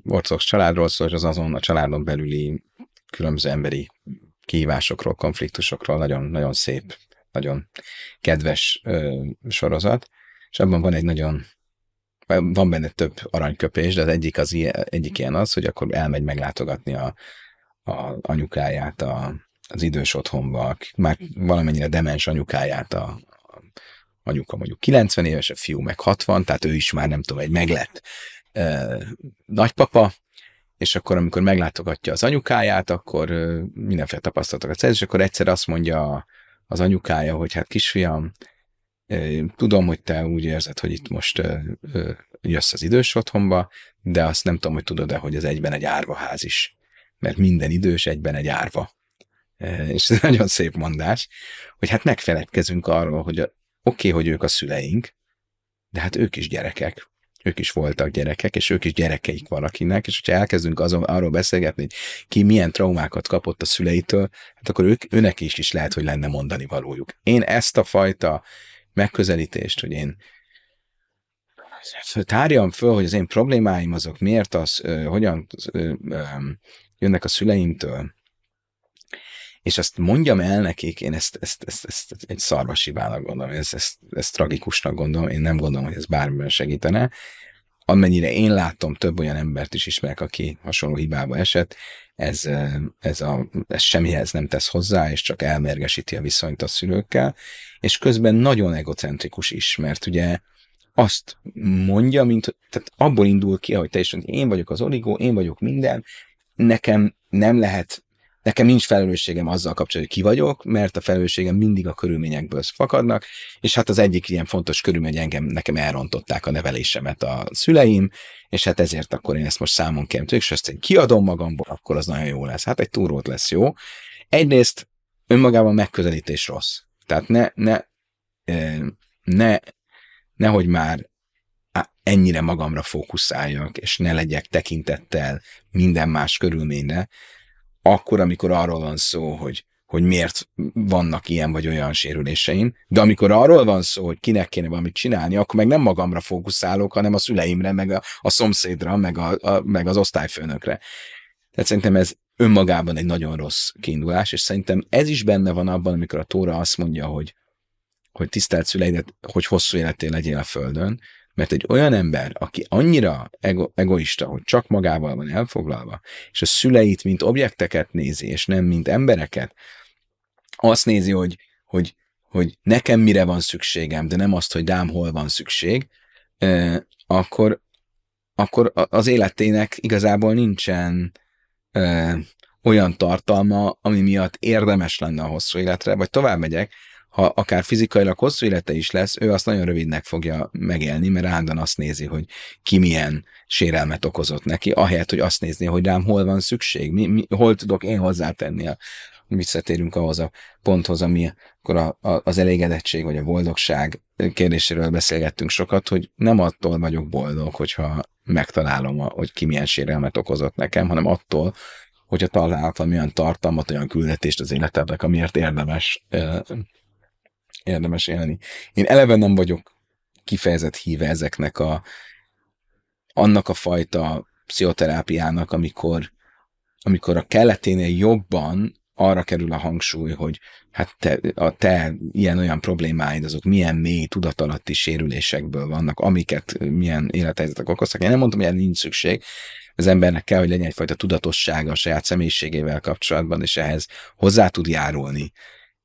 Orcox családról szól, és az azon a családon belüli különböző emberi kihívásokról, konfliktusokról, nagyon, nagyon szép, nagyon kedves ö, sorozat, és abban van egy nagyon, van benne több aranyköpés, de az egyik, az ilyen, egyik ilyen az, hogy akkor elmegy meglátogatni a, a anyukáját a, az idős otthonba, már valamennyire demens anyukáját a, anyuka mondjuk 90 éves, a fiú meg 60, tehát ő is már nem tudom, egy meglett ö, nagypapa, és akkor amikor meglátogatja az anyukáját, akkor ö, mindenféle tapasztalatokat szerez, és akkor egyszer azt mondja az anyukája, hogy hát kisfiam, ö, tudom, hogy te úgy érzed, hogy itt most ö, ö, jössz az idős otthonba, de azt nem tudom, hogy tudod-e, hogy ez egyben egy árvaház is, mert minden idős egyben egy árva és ez nagyon szép mondás, hogy hát megfeledkezünk arról, hogy Oké, okay, hogy ők a szüleink, de hát ők is gyerekek. Ők is voltak gyerekek, és ők is gyerekeik valakinek, és hogyha elkezdünk azon, arról beszélgetni, hogy ki milyen traumákat kapott a szüleitől, hát akkor ők, őnek is is lehet, hogy lenne mondani valójuk. Én ezt a fajta megközelítést, hogy én tárjam föl, hogy az én problémáim azok miért az, hogyan jönnek a szüleimtől, és azt mondjam el nekik, én ezt, ezt, ezt, ezt egy hibának gondolom, ezt, ezt, ezt tragikusnak gondolom, én nem gondolom, hogy ez bármiben segítene. Amennyire én látom, több olyan embert is ismerek, aki hasonló hibába esett, ez, ez, a, ez semmihez nem tesz hozzá, és csak elmergesíti a viszonyt a szülőkkel, és közben nagyon egocentrikus is, mert ugye azt mondja, mint, tehát abból indul ki, ahogy te is én vagyok az oligó, én vagyok minden, nekem nem lehet Nekem nincs felelősségem azzal kapcsolatban, hogy ki vagyok, mert a felelősségem mindig a körülményekből fakadnak, és hát az egyik ilyen fontos körülmény, hogy engem, nekem elrontották a nevelésemet a szüleim, és hát ezért akkor én ezt most számon kérem tőlük, és azt én kiadom magamból, akkor az nagyon jó lesz. Hát egy túrót lesz jó. Egyrészt önmagában megközelítés rossz. Tehát ne, ne, ne, nehogy már ennyire magamra fókuszáljak, és ne legyek tekintettel minden más körülményre, akkor, amikor arról van szó, hogy hogy miért vannak ilyen vagy olyan sérüléseim, de amikor arról van szó, hogy kinek kéne valamit csinálni, akkor meg nem magamra fókuszálok, hanem a szüleimre, meg a, a szomszédra, meg, a, a, meg az osztályfőnökre. Tehát szerintem ez önmagában egy nagyon rossz kiindulás, és szerintem ez is benne van abban, amikor a Tóra azt mondja, hogy, hogy tisztelt szüleidet, hogy hosszú életé legyél a Földön, mert egy olyan ember, aki annyira ego- egoista, hogy csak magával van elfoglalva, és a szüleit, mint objekteket nézi, és nem mint embereket, azt nézi, hogy, hogy, hogy nekem mire van szükségem, de nem azt, hogy dám hol van szükség, akkor, akkor az életének igazából nincsen olyan tartalma, ami miatt érdemes lenne a hosszú életre, vagy tovább megyek, ha akár fizikailag hosszú élete is lesz, ő azt nagyon rövidnek fogja megélni, mert állandóan azt nézi, hogy ki milyen sérelmet okozott neki, ahelyett, hogy azt nézni, hogy rám hol van szükség, mi, mi, hol tudok én hozzátenni a visszatérünk ahhoz a ponthoz, ami akkor a, a, az elégedettség vagy a boldogság kérdéséről beszélgettünk sokat, hogy nem attól vagyok boldog, hogyha megtalálom, a, hogy ki milyen sérelmet okozott nekem, hanem attól, hogyha találtam olyan tartalmat, olyan küldetést az életednek, amiért érdemes érdemes élni. Én eleve nem vagyok kifejezett híve ezeknek a annak a fajta pszichoterápiának, amikor, amikor a kelleténél jobban arra kerül a hangsúly, hogy hát te, a te ilyen-olyan problémáid, azok milyen mély tudatalatti sérülésekből vannak, amiket milyen élethelyzetek okoztak. Én nem mondtam, hogy nincs szükség, az embernek kell, hogy legyen egyfajta tudatossága a saját személyiségével kapcsolatban, és ehhez hozzá tud járulni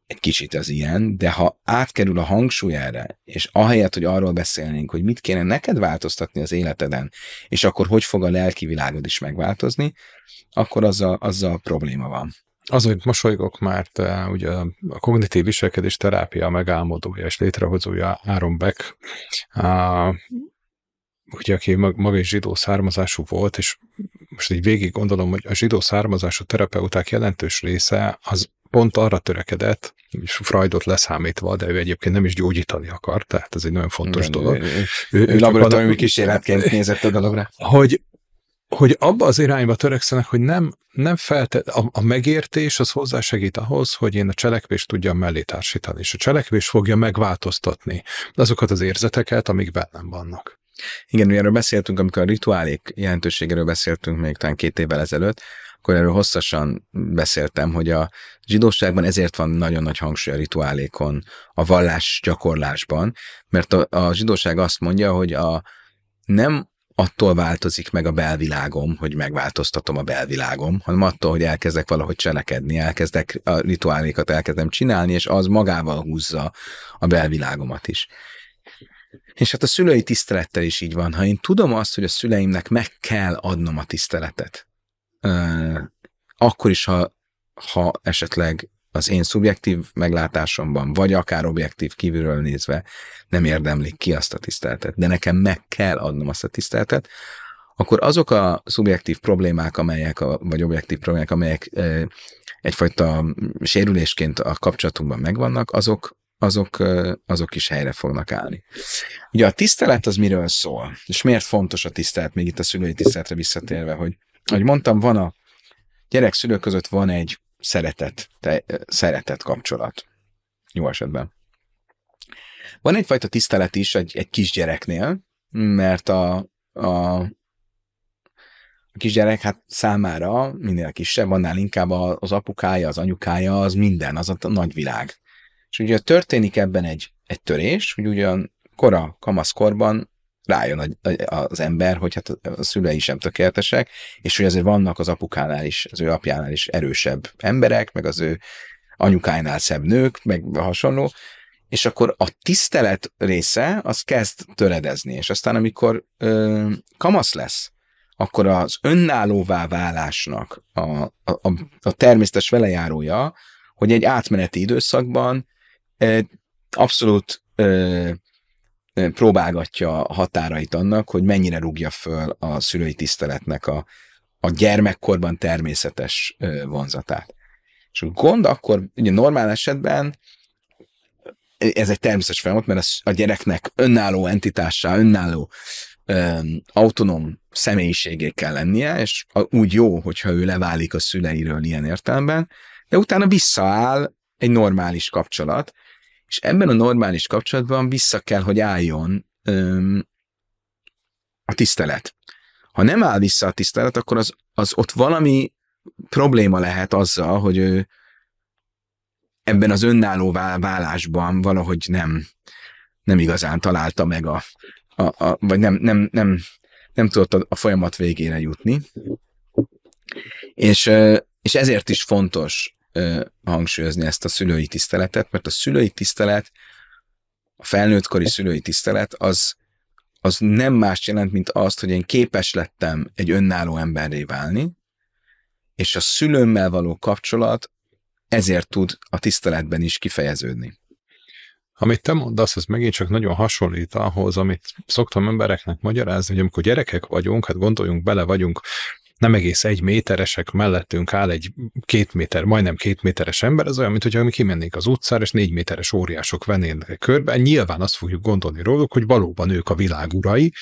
egy kicsit az ilyen, de ha átkerül a hangsúly erre, és ahelyett, hogy arról beszélnénk, hogy mit kéne neked változtatni az életeden, és akkor hogy fog a lelki világod is megváltozni, akkor azzal, azzal probléma van. Az, hogy mosolygok, mert eh, ugye a kognitív viselkedés terápia megálmodója és létrehozója Áron Beck, a, eh, ugye, aki maga is zsidó származású volt, és most így végig gondolom, hogy a zsidó származású terapeuták jelentős része az pont arra törekedett, és Freudot leszámítva, de ő egyébként nem is gyógyítani akar, tehát ez egy nagyon fontos Igen, dolog. Ő, ő, ő, ő laboratóriumi kísérletként nézett a dologra. Hogy, hogy abba az irányba törekszenek, hogy nem, nem felte, a, a megértés az hozzásegít ahhoz, hogy én a cselekvést tudjam mellé társítani, és a cselekvés fogja megváltoztatni azokat az érzeteket, amik bennem vannak. Igen, mi erről beszéltünk, amikor a rituálék jelentőségéről beszéltünk még talán két évvel ezelőtt, akkor erről hosszasan beszéltem, hogy a zsidóságban ezért van nagyon nagy hangsúly a rituálékon, a vallás gyakorlásban, mert a, a zsidóság azt mondja, hogy a nem attól változik meg a belvilágom, hogy megváltoztatom a belvilágom, hanem attól, hogy elkezdek valahogy cselekedni, elkezdek a rituálékat elkezdem csinálni, és az magával húzza a belvilágomat is. És hát a szülői tisztelettel is így van. Ha én tudom azt, hogy a szüleimnek meg kell adnom a tiszteletet, akkor is, ha, ha esetleg az én szubjektív meglátásomban, vagy akár objektív kívülről nézve nem érdemlik ki azt a tiszteletet, de nekem meg kell adnom azt a tiszteletet, akkor azok a szubjektív problémák, amelyek, a, vagy objektív problémák, amelyek e, egyfajta sérülésként a kapcsolatunkban megvannak, azok, azok, azok is helyre fognak állni. Ugye a tisztelet az miről szól? És miért fontos a tisztelet, még itt a szülői tiszteletre visszatérve, hogy ahogy mondtam, van a gyerek szülők között van egy szeretet, te, szeretet kapcsolat. Jó esetben. Van egyfajta tisztelet is egy, egy kisgyereknél, mert a, a, a kisgyerek hát számára minél kisebb, annál inkább az apukája, az anyukája, az minden, az a nagyvilág. És ugye történik ebben egy, egy törés, hogy ugyan kora kamaszkorban rájön az ember, hogy hát a szülei sem tökéletesek, és hogy azért vannak az apukánál is, az ő apjánál is erősebb emberek, meg az ő anyukájnál szebb nők, meg hasonló, és akkor a tisztelet része az kezd töredezni, és aztán amikor ö, kamasz lesz, akkor az önállóvá válásnak a, a, a, a természetes velejárója, hogy egy átmeneti időszakban ö, abszolút ö, próbálgatja a határait annak, hogy mennyire rúgja föl a szülői tiszteletnek a, a gyermekkorban természetes vonzatát. És a gond akkor, ugye normál esetben ez egy természetes folyamat, mert a gyereknek önálló entitássá, önálló öm, autonóm személyiségé kell lennie, és úgy jó, hogyha ő leválik a szüleiről ilyen értelemben, de utána visszaáll egy normális kapcsolat, és ebben a normális kapcsolatban vissza kell, hogy álljon öm, a tisztelet. Ha nem áll vissza a tisztelet, akkor az, az ott valami probléma lehet azzal, hogy ő ebben az önálló vállásban valahogy nem, nem igazán találta meg a, a, a vagy nem, nem, nem, nem tudott a folyamat végére jutni. És, és ezért is fontos hangsúlyozni ezt a szülői tiszteletet, mert a szülői tisztelet, a felnőttkori szülői tisztelet, az, az nem más jelent, mint azt, hogy én képes lettem egy önálló emberré válni, és a szülőmmel való kapcsolat ezért tud a tiszteletben is kifejeződni. Amit te mondasz, az megint csak nagyon hasonlít ahhoz, amit szoktam embereknek magyarázni, hogy amikor gyerekek vagyunk, hát gondoljunk bele, vagyunk nem egész egy méteresek mellettünk áll egy két méter, majdnem két méteres ember, az olyan, mintha mi kimennénk az utcára, és négy méteres óriások vennének körbe. Nyilván azt fogjuk gondolni róluk, hogy valóban ők a világ urai,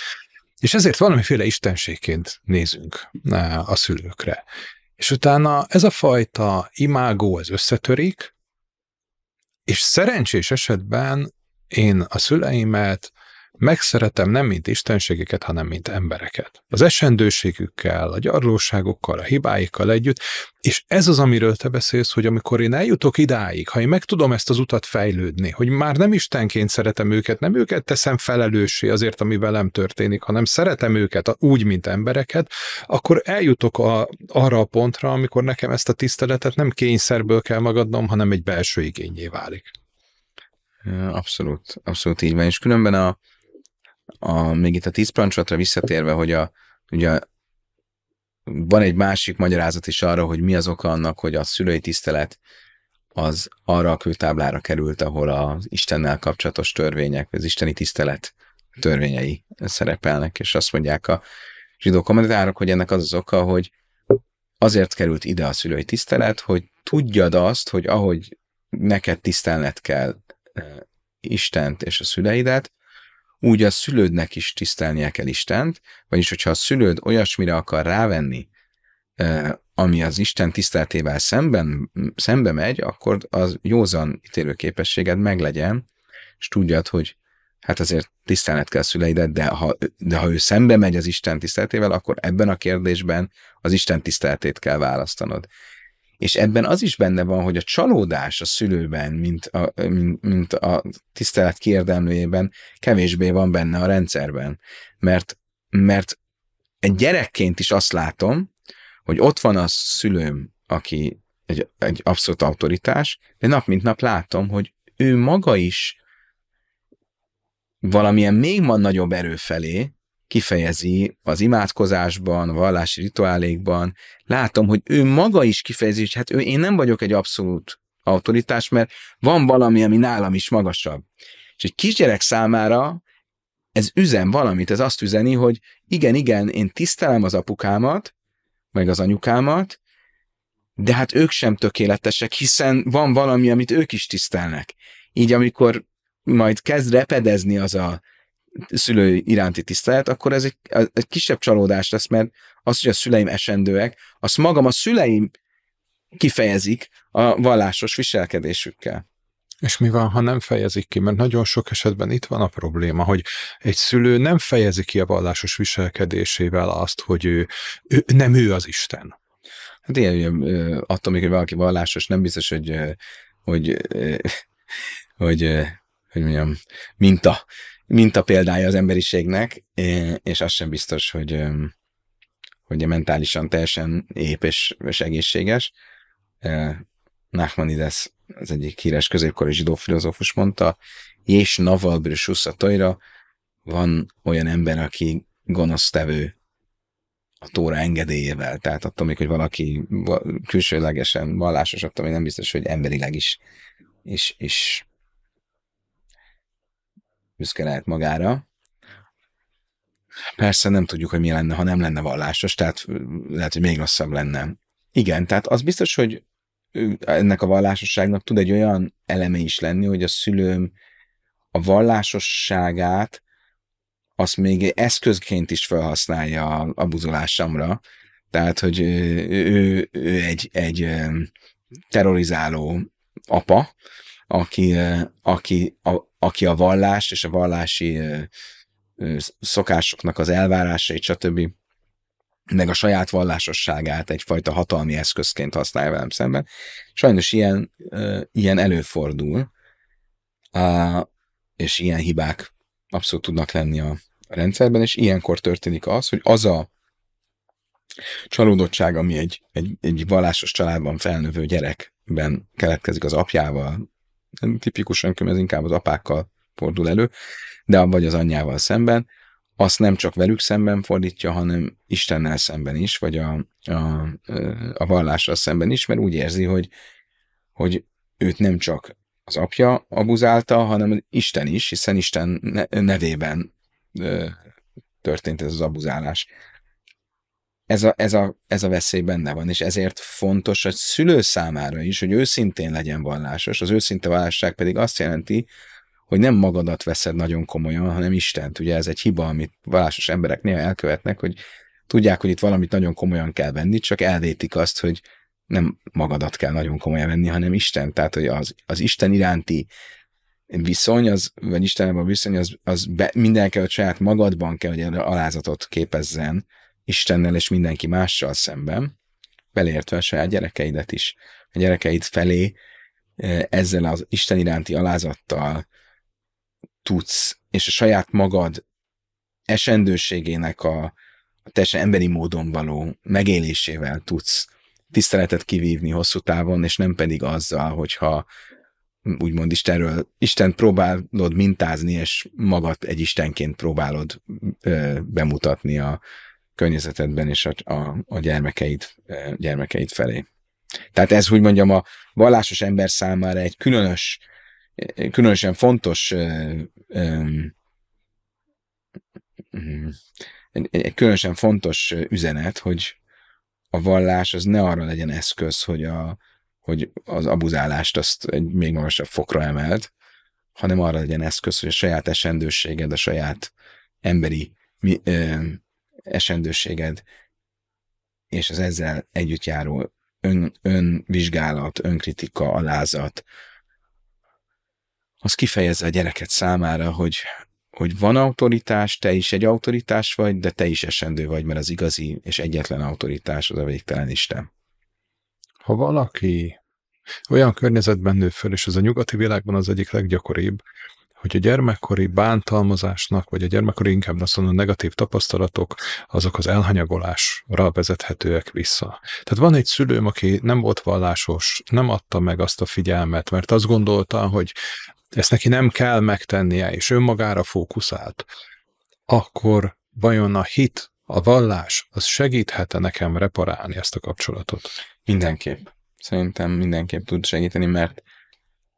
és ezért valamiféle istenségként nézünk a szülőkre. És utána ez a fajta imágó, ez összetörik, és szerencsés esetben én a szüleimet Megszeretem nem mint istenségeket, hanem mint embereket. Az esendőségükkel, a gyarlóságokkal, a hibáikkal együtt, és ez az, amiről te beszélsz, hogy amikor én eljutok idáig, ha én meg tudom ezt az utat fejlődni, hogy már nem istenként szeretem őket, nem őket teszem felelőssé azért, ami velem történik, hanem szeretem őket úgy, mint embereket, akkor eljutok a, arra a pontra, amikor nekem ezt a tiszteletet nem kényszerből kell magadnom, hanem egy belső igényé válik. Abszolút, abszolút így van. És különben a, a, még itt a tíz parancsolatra visszatérve, hogy a, ugye van egy másik magyarázat is arra, hogy mi az oka annak, hogy a szülői tisztelet az arra a kőtáblára került, ahol az Istennel kapcsolatos törvények, az isteni tisztelet törvényei szerepelnek, és azt mondják a zsidó kommentárok, hogy ennek az az oka, hogy azért került ide a szülői tisztelet, hogy tudjad azt, hogy ahogy neked tisztelned kell eh, Istent és a szüleidet, úgy a szülődnek is tisztelnie kell Istent, vagyis hogyha a szülőd olyasmire akar rávenni, ami az Isten tiszteltével szemben, szembe megy, akkor az józan képességed meglegyen, és tudjad, hogy hát azért tisztelned kell szüleidet, de ha, de ha ő szembe megy az Isten tiszteltével, akkor ebben a kérdésben az Isten tiszteltét kell választanod. És ebben az is benne van, hogy a csalódás a szülőben, mint a, mint, mint a tisztelet kiérdemlőjében kevésbé van benne a rendszerben. Mert, mert egy gyerekként is azt látom, hogy ott van a szülőm, aki egy, egy abszolút autoritás, de nap mint nap látom, hogy ő maga is valamilyen még van nagyobb erő felé kifejezi az imádkozásban, a vallási rituálékban. Látom, hogy ő maga is kifejezi, hogy hát ő, én nem vagyok egy abszolút autoritás, mert van valami, ami nálam is magasabb. És egy kisgyerek számára ez üzen valamit, ez azt üzeni, hogy igen, igen, én tisztelem az apukámat, meg az anyukámat, de hát ők sem tökéletesek, hiszen van valami, amit ők is tisztelnek. Így amikor majd kezd repedezni az a szülői iránti tisztelet, akkor ez egy, egy kisebb csalódás lesz, mert az, hogy a szüleim esendőek, azt magam a szüleim kifejezik a vallásos viselkedésükkel. És mi van, ha nem fejezik ki? Mert nagyon sok esetben itt van a probléma, hogy egy szülő nem fejezi ki a vallásos viselkedésével azt, hogy ő, ő nem ő az Isten. Hát ilyen, ugye, attól még, hogy valaki vallásos, nem biztos, hogy, hogy, hogy, hogy, hogy mondjam, minta minta példája az emberiségnek, és az sem biztos, hogy, hogy mentálisan teljesen ép és, és egészséges. Nachmanides, az egyik híres középkori zsidó filozófus mondta, és naval a tojra, van olyan ember, aki gonosztevő a Tóra engedélyével. Tehát attól még, hogy valaki külsőlegesen vallásos, attól még nem biztos, hogy emberileg is, is, is büszke lehet magára. Persze nem tudjuk, hogy mi lenne, ha nem lenne vallásos, tehát lehet, hogy még rosszabb lenne. Igen, tehát az biztos, hogy ennek a vallásosságnak tud egy olyan eleme is lenni, hogy a szülőm a vallásosságát azt még eszközként is felhasználja a abuzolásomra. Tehát, hogy ő, ő, ő egy, egy terrorizáló apa, aki, aki, a, aki a vallást és a vallási szokásoknak az elvárásait, stb meg a saját vallásosságát egyfajta hatalmi eszközként használja velem szemben. Sajnos ilyen, ilyen előfordul, és ilyen hibák abszolút tudnak lenni a rendszerben, és ilyenkor történik az, hogy az a csalódottság, ami egy, egy, egy vallásos családban felnövő gyerekben keletkezik az apjával, tipikusan ez inkább az apákkal fordul elő, de vagy az anyjával szemben, azt nem csak velük szemben fordítja, hanem Istennel szemben is, vagy a, a, a vallással szemben is, mert úgy érzi, hogy, hogy őt nem csak az apja abuzálta, hanem Isten is, hiszen Isten nevében történt ez az abuzálás ez a, ez, a, ez a veszély benne van, és ezért fontos a szülő számára is, hogy őszintén legyen vallásos. Az őszinte vallásság pedig azt jelenti, hogy nem magadat veszed nagyon komolyan, hanem Istent. Ugye ez egy hiba, amit vallásos emberek néha elkövetnek, hogy tudják, hogy itt valamit nagyon komolyan kell venni, csak elvétik azt, hogy nem magadat kell nagyon komolyan venni, hanem Isten. Tehát, hogy az, az Isten iránti viszony, az, vagy Istenem a viszony, az, az be, mindenki a saját magadban kell, hogy alázatot képezzen, Istennel és mindenki mással szemben, beleértve a saját gyerekeidet is. A gyerekeid felé ezzel az Isten iránti alázattal tudsz, és a saját magad esendőségének a, a teljesen emberi módon való megélésével tudsz tiszteletet kivívni hosszú távon, és nem pedig azzal, hogyha úgymond Istenről, Isten próbálod mintázni, és magad egy Istenként próbálod ö, bemutatni a, környezetedben és a, a, a gyermekeid, e, gyermekeid felé. Tehát ez, hogy mondjam, a vallásos ember számára egy különös, e, különösen fontos e, mm, egy, egy különösen fontos üzenet, hogy a vallás az ne arra legyen eszköz, hogy, a, hogy az abuzálást azt egy még magasabb fokra emelt, hanem arra legyen eszköz, hogy a saját esendőséged, a saját emberi mi, ö, esendőséged, és az ezzel együtt járó ön, önvizsgálat, önkritika, alázat, az kifejezze a gyereket számára, hogy, hogy van autoritás, te is egy autoritás vagy, de te is esendő vagy, mert az igazi és egyetlen autoritás az a végtelen Isten. Ha valaki olyan környezetben nő föl, és ez a nyugati világban az egyik leggyakoribb, hogy a gyermekkori bántalmazásnak, vagy a gyermekkori inkább azt mondom, negatív tapasztalatok, azok az elhanyagolásra vezethetőek vissza. Tehát van egy szülőm, aki nem volt vallásos, nem adta meg azt a figyelmet, mert azt gondolta, hogy ezt neki nem kell megtennie, és önmagára fókuszált, akkor vajon a hit, a vallás, az segíthet-e nekem reparálni ezt a kapcsolatot? Mindenképp. Szerintem mindenképp tud segíteni, mert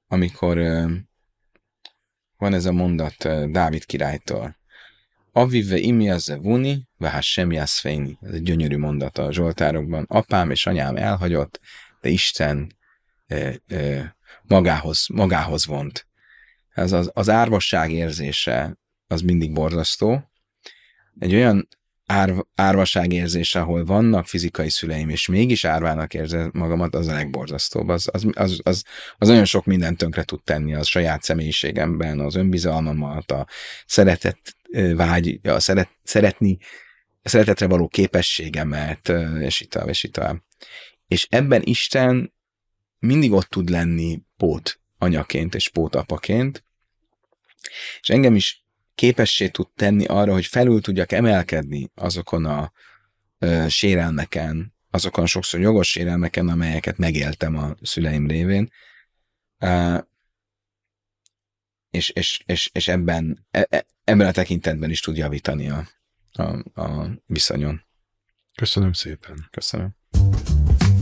amikor van ez a mondat eh, Dávid királytól. Avive az vuni, vehás semmi fejni. Ez egy gyönyörű mondat a Zsoltárokban. Apám és anyám elhagyott, de Isten ö, eh, ö, eh, magához, magához vont. Ez az, az árvasság érzése, az mindig borzasztó. Egy olyan ár, érzés, ahol vannak fizikai szüleim, és mégis árvának érzem magamat, az a legborzasztóbb. Az, az, az, az, az nagyon sok mindent tönkre tud tenni a saját személyiségemben, az önbizalmamat, a szeretet vágy, a szeret, szeretni, a szeretetre való képességemet, és itt és itt És ebben Isten mindig ott tud lenni pót anyaként és pót apaként, és engem is képessé tud tenni arra, hogy felül tudjak emelkedni azokon a ö, sérelmeken, azokon a sokszor jogos sérelmeken, amelyeket megéltem a szüleim révén. Uh, és, és, és, és ebben, e, e, ebben a tekintetben is tud javítani a, a, a viszonyon. Köszönöm szépen. Köszönöm.